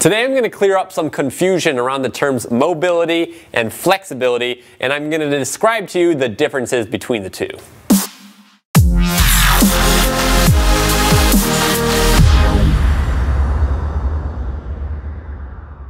Today I'm going to clear up some confusion around the terms mobility and flexibility and I'm going to describe to you the differences between the two.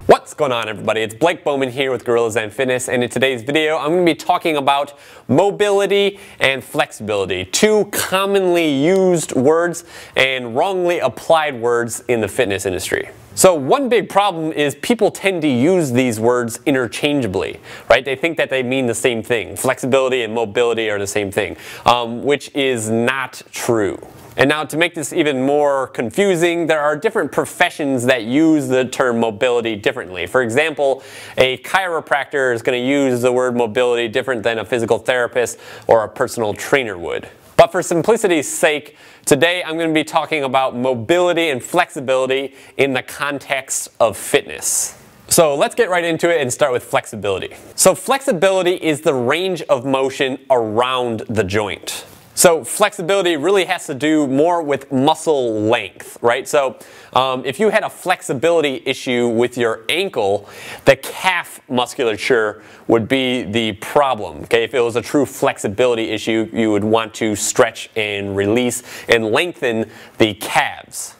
What's going on everybody? It's Blake Bowman here with Gorilla Zen Fitness and in today's video I'm going to be talking about mobility and flexibility, two commonly used words and wrongly applied words in the fitness industry. So one big problem is people tend to use these words interchangeably, right? They think that they mean the same thing. Flexibility and mobility are the same thing, um, which is not true. And now to make this even more confusing, there are different professions that use the term mobility differently. For example, a chiropractor is going to use the word mobility different than a physical therapist or a personal trainer would. But for simplicity's sake, today I'm going to be talking about mobility and flexibility in the context of fitness. So let's get right into it and start with flexibility. So flexibility is the range of motion around the joint. So flexibility really has to do more with muscle length, right? So um, if you had a flexibility issue with your ankle, the calf musculature would be the problem, okay? If it was a true flexibility issue, you would want to stretch and release and lengthen the calves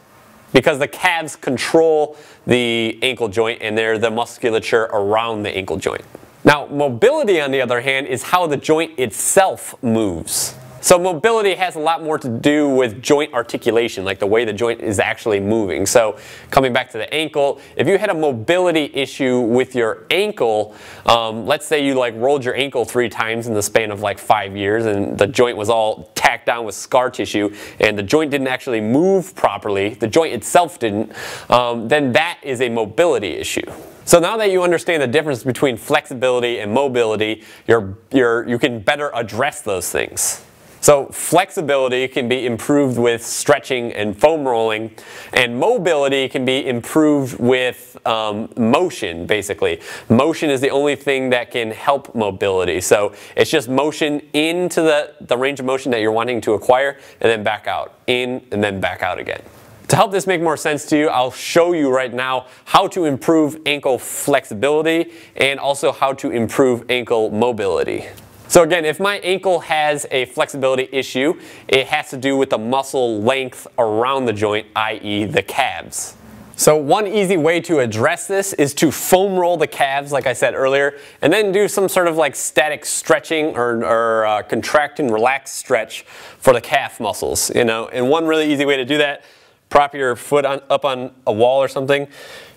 because the calves control the ankle joint and they're the musculature around the ankle joint. Now, mobility, on the other hand, is how the joint itself moves. So mobility has a lot more to do with joint articulation, like the way the joint is actually moving. So coming back to the ankle, if you had a mobility issue with your ankle, um, let's say you like rolled your ankle three times in the span of like five years and the joint was all tacked down with scar tissue and the joint didn't actually move properly, the joint itself didn't, um, then that is a mobility issue. So now that you understand the difference between flexibility and mobility, you're, you're, you can better address those things. So flexibility can be improved with stretching and foam rolling, and mobility can be improved with um, motion, basically. Motion is the only thing that can help mobility. So it's just motion into the, the range of motion that you're wanting to acquire, and then back out, in and then back out again. To help this make more sense to you, I'll show you right now how to improve ankle flexibility and also how to improve ankle mobility. So again, if my ankle has a flexibility issue, it has to do with the muscle length around the joint, i.e. the calves. So one easy way to address this is to foam roll the calves, like I said earlier, and then do some sort of like static stretching or, or uh, contract and relax stretch for the calf muscles, you know. And one really easy way to do that, prop your foot on, up on a wall or something,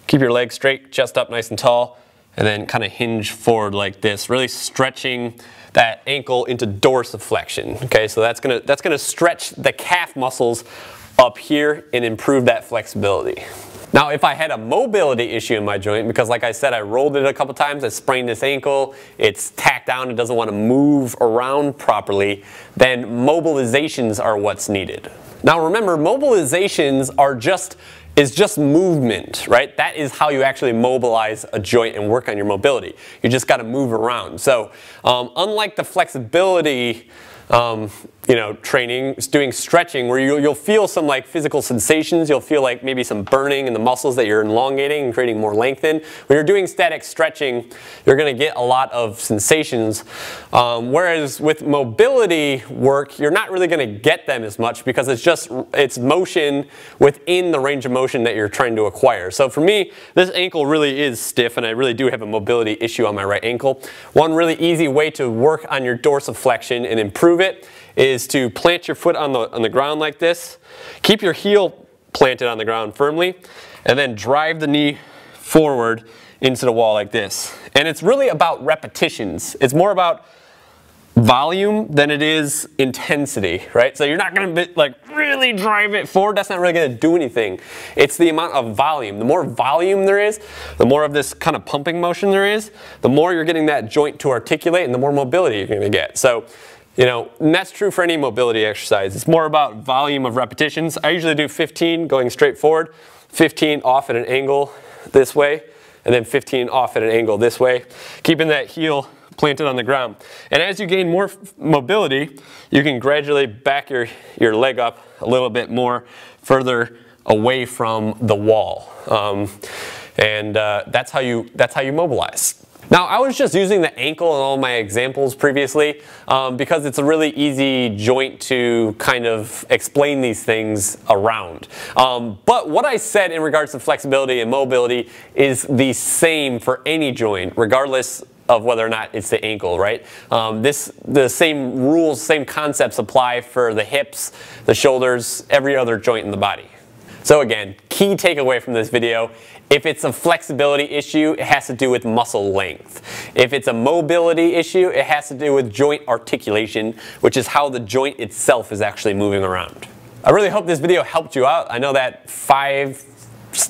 keep your legs straight, chest up nice and tall, and then kind of hinge forward like this, really stretching that ankle into dorsiflexion. Okay, so that's gonna, that's gonna stretch the calf muscles up here and improve that flexibility. Now, if I had a mobility issue in my joint, because like I said, I rolled it a couple times, I sprained this ankle, it's tacked down, it doesn't want to move around properly, then mobilizations are what's needed. Now remember, mobilizations are just is just movement, right? That is how you actually mobilize a joint and work on your mobility. You just got to move around. So um, unlike the flexibility um, you know, training, doing stretching where you, will feel some like physical sensations. You'll feel like maybe some burning in the muscles that you're elongating and creating more length in. When you're doing static stretching, you're gonna get a lot of sensations. Um, whereas with mobility work, you're not really gonna get them as much because it's just, it's motion within the range of motion that you're trying to acquire. So for me, this ankle really is stiff and I really do have a mobility issue on my right ankle. One really easy way to work on your dorsiflexion and improve it is is to plant your foot on the, on the ground like this. Keep your heel planted on the ground firmly and then drive the knee forward into the wall like this. And it's really about repetitions. It's more about volume than it is intensity, right? So you're not gonna be, like really drive it forward. That's not really gonna do anything. It's the amount of volume. The more volume there is, the more of this kind of pumping motion there is, the more you're getting that joint to articulate and the more mobility you're gonna get. So you know, and that's true for any mobility exercise. It's more about volume of repetitions. I usually do 15 going straight forward, 15 off at an angle this way, and then 15 off at an angle this way, keeping that heel planted on the ground. And as you gain more mobility, you can gradually back your, your leg up a little bit more further away from the wall. Um, and uh, that's, how you, that's how you mobilize. Now I was just using the ankle in all my examples previously um, because it's a really easy joint to kind of explain these things around. Um, but what I said in regards to flexibility and mobility is the same for any joint regardless of whether or not it's the ankle, right? Um, this the same rules, same concepts apply for the hips, the shoulders, every other joint in the body. So again, key takeaway from this video, if it's a flexibility issue, it has to do with muscle length. If it's a mobility issue, it has to do with joint articulation, which is how the joint itself is actually moving around. I really hope this video helped you out. I know that five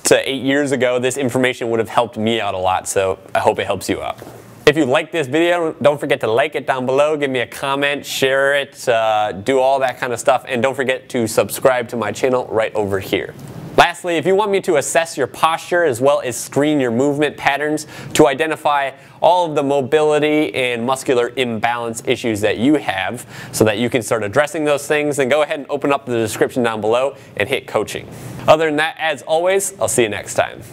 to eight years ago, this information would have helped me out a lot, so I hope it helps you out. If you like this video, don't forget to like it down below, give me a comment, share it, uh, do all that kind of stuff, and don't forget to subscribe to my channel right over here. Lastly, if you want me to assess your posture as well as screen your movement patterns to identify all of the mobility and muscular imbalance issues that you have so that you can start addressing those things, then go ahead and open up the description down below and hit coaching. Other than that, as always, I'll see you next time.